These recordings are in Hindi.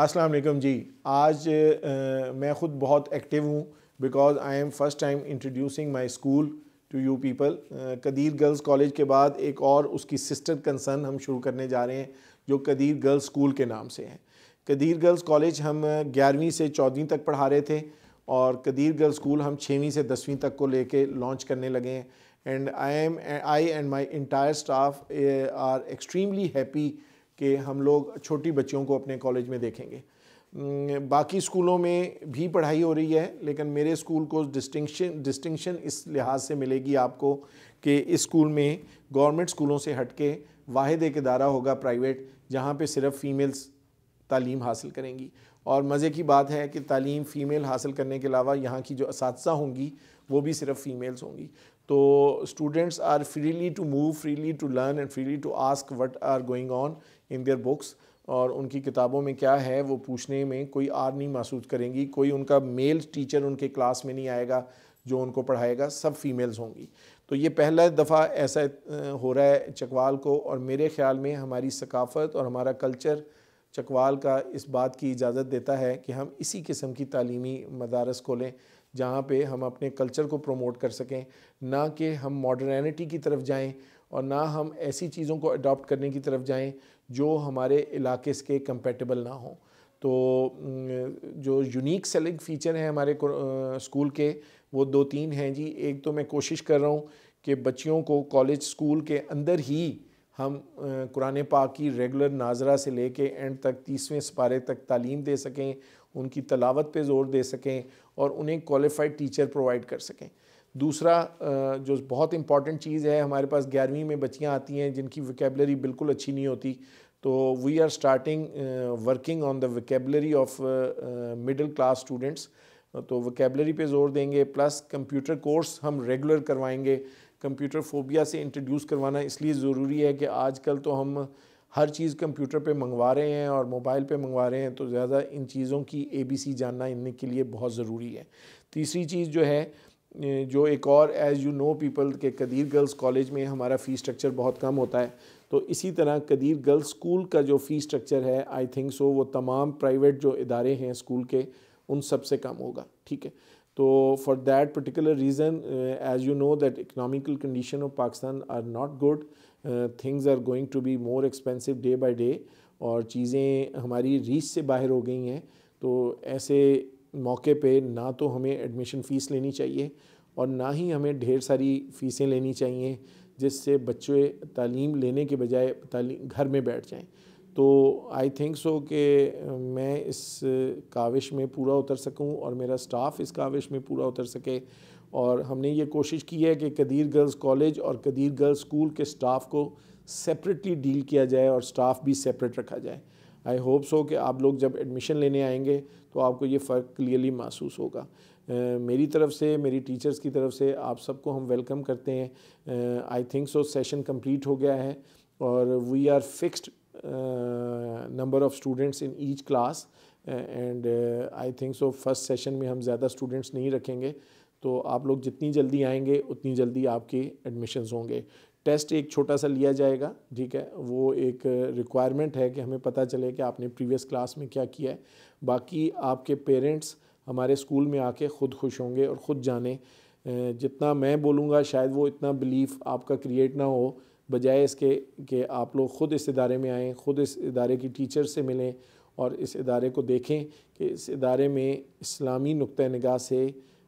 अस्सलाम वालेकुम जी आज आ, मैं ख़ुद बहुत एक्टिव हूँ because I am first time introducing my school to you people Qadeer girls college के बाद एक और उसकी सिस्टर कंसर्न हम शुरू करने जा रहे हैं जो कदीर गर्ल्स स्कूल के नाम से है कदीर गर्ल्स कॉलेज हम ग्यारहवीं से चौदहवीं तक पढ़ा रहे थे और कदीर गर्ल्स स्कूल हम छवीं से दसवीं तक को लेके लॉन्च करने लगे हैं and I am I and my entire staff are extremely happy कि हम लोग छोटी बच्चियों को अपने कॉलेज में देखेंगे बाकी स्कूलों में भी पढ़ाई हो रही है लेकिन मेरे स्कूल को डिस्टिंक्शन डिस्टिंक्शन इस लिहाज से मिलेगी आपको कि इस स्कूल में गवर्नमेंट स्कूलों से हट के वाहिद एक अदारा होगा प्राइवेट जहाँ पे सिर्फ फ़ीमेल्स तालीम हासिल करेंगी और मज़े की बात है कि तालीम फ़ीमेल हासिल करने के अलावा यहाँ की जो इस होंगी वो भी सिर्फ फ़ीमेल्स होंगी तो students are freely to move freely to learn and freely to ask what are going on in their books और उनकी किताबों में क्या है वो पूछने में कोई आर नहीं महसूस करेंगी कोई उनका मेल टीचर उनके क्लास में नहीं आएगा जो उनको पढ़ाएगा सब फीमेल्स होंगी तो ये पहला दफ़ा ऐसा हो रहा है चकवाल को और मेरे ख्याल में हमारी सकाफ़त और हमारा कल्चर चकवाल का इस बात की इजाज़त देता है कि हम इसी किस्म की तालीमी मदारस खोलें जहाँ पे हम अपने कल्चर को प्रमोट कर सकें ना कि हम मॉडर्निटी की तरफ जाएं और ना हम ऐसी चीज़ों को अडॉप्ट करने की तरफ जाएं जो हमारे इलाके के कंपेटेबल ना हों तो जो यूनिक सेलिंग फ़ीचर हैं हमारे स्कूल के वो दो तीन हैं जी एक तो मैं कोशिश कर रहा हूँ कि बच्चियों को कॉलेज स्कूल के अंदर ही हम कुरान पाक की रेगुलर नाजरा से लेके एंड तक तीसवें सपारे तक तालीम दे सकें उनकी तलावत पे ज़ोर दे सकें और उन्हें क्वालिफाइड टीचर प्रोवाइड कर सकें दूसरा जो बहुत इंपॉर्टेंट चीज़ है हमारे पास ग्यारहवीं में बच्चियाँ आती हैं जिनकी वकेबलरी बिल्कुल अच्छी नहीं होती तो we are starting working on the vocabulary of middle class students तो वकेबलरी पे ज़ोर देंगे प्लस कंप्यूटर कोर्स हम रेगुलर करवाएंगे कंप्यूटर फोबिया से इंट्रोड्यूस करवाना इसलिए ज़रूरी है कि आजकल तो हम हर चीज़ कंप्यूटर पे मंगवा रहे हैं और मोबाइल पे मंगवा रहे हैं तो ज़्यादा इन चीज़ों की एबीसी जानना इनके लिए बहुत ज़रूरी है तीसरी चीज़ जो है जो एक और एज़ यू नो पीपल के कदीर गर्ल्स कॉलेज में हमारा फ़ी स्ट्रक्चर बहुत कम होता है तो इसी तरह कदीर गर्ल्स स्कूल का जो फ़ी स्ट्रक्चर है आई थिंक सो वो तमाम प्राइवेट जो इदारे हैं स्कूल के उन सबसे कम होगा ठीक है तो for that particular reason as you know that economical condition of Pakistan are not good things are going to be more expensive day by day और चीज़ें हमारी रीच से बाहर हो गई हैं तो ऐसे मौके पर ना तो हमें एडमिशन फ़ीस लेनी चाहिए और ना ही हमें ढेर सारी फ़ीसें लेनी चाहिए जिससे बच्चे तालीम लेने के बजाय घर में बैठ जाएँ तो आई थिंक सो कि मैं इस काविश में पूरा उतर सकूं और मेरा स्टाफ इस काविश में पूरा उतर सके और हमने ये कोशिश की है कि कदीर गर्ल्स कॉलेज और कदीर गर्ल्स स्कूल के स्टाफ को सेपरेटली डील किया जाए और स्टाफ भी सेपरेट रखा जाए आई होप सो कि आप लोग जब एडमिशन लेने आएंगे तो आपको ये फ़र्क क्लियरली महसूस होगा मेरी तरफ से मेरी टीचर्स की तरफ से आप सबको हम वेलकम करते हैं I think so session complete हो गया है और we are fixed number of students in each class and I think so first session में हम ज़्यादा स्टूडेंट्स नहीं रखेंगे तो आप लोग जितनी जल्दी आएंगे उतनी जल्दी आपके एडमिशन्स होंगे टेस्ट एक छोटा सा लिया जाएगा ठीक है वो एक रिक्वायरमेंट है कि हमें पता चले कि आपने प्रीवियस क्लास में क्या किया है बाकी आपके पेरेंट्स हमारे स्कूल में आके ख़ुद खुश होंगे और ख़ुद जाने जितना मैं बोलूँगा शायद वो इतना बिलीफ आपका क्रिएट ना हो बजाय इसके कि आप लोग ख़ुद इस इदारे में आएँ ख़ुद इस इदारे की टीचर से मिलें और इस इदारे को देखें कि इस इदारे में इस्लामी नुक़ नगाह से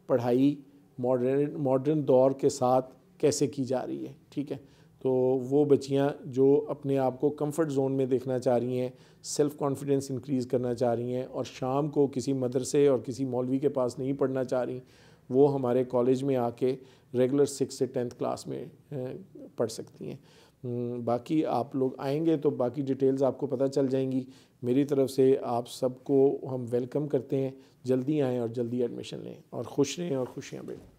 पढ़ाई मॉडर्न मॉडर्न दौर के साथ कैसे की जा रही है ठीक है तो वो बच्चियाँ जो अपने आप को कम्फ़र्ट जोन में देखना चाह रही हैं सेल्फ़ कॉन्फिडेंस इंक्रीज़ करना चाह रही हैं और शाम को किसी मदरसे और किसी मौलवी के पास नहीं पढ़ना चाह रही वो हमारे कॉलेज में आके रेगुलर सिक्स से टेंथ क्लास में पढ़ सकती हैं हम्म, बाकी आप लोग आएंगे तो बाकी डिटेल्स आपको पता चल जाएंगी मेरी तरफ से आप सबको हम वेलकम करते हैं जल्दी आएँ और जल्दी एडमिशन लें और खुश रहें और खुशियाँ बेटें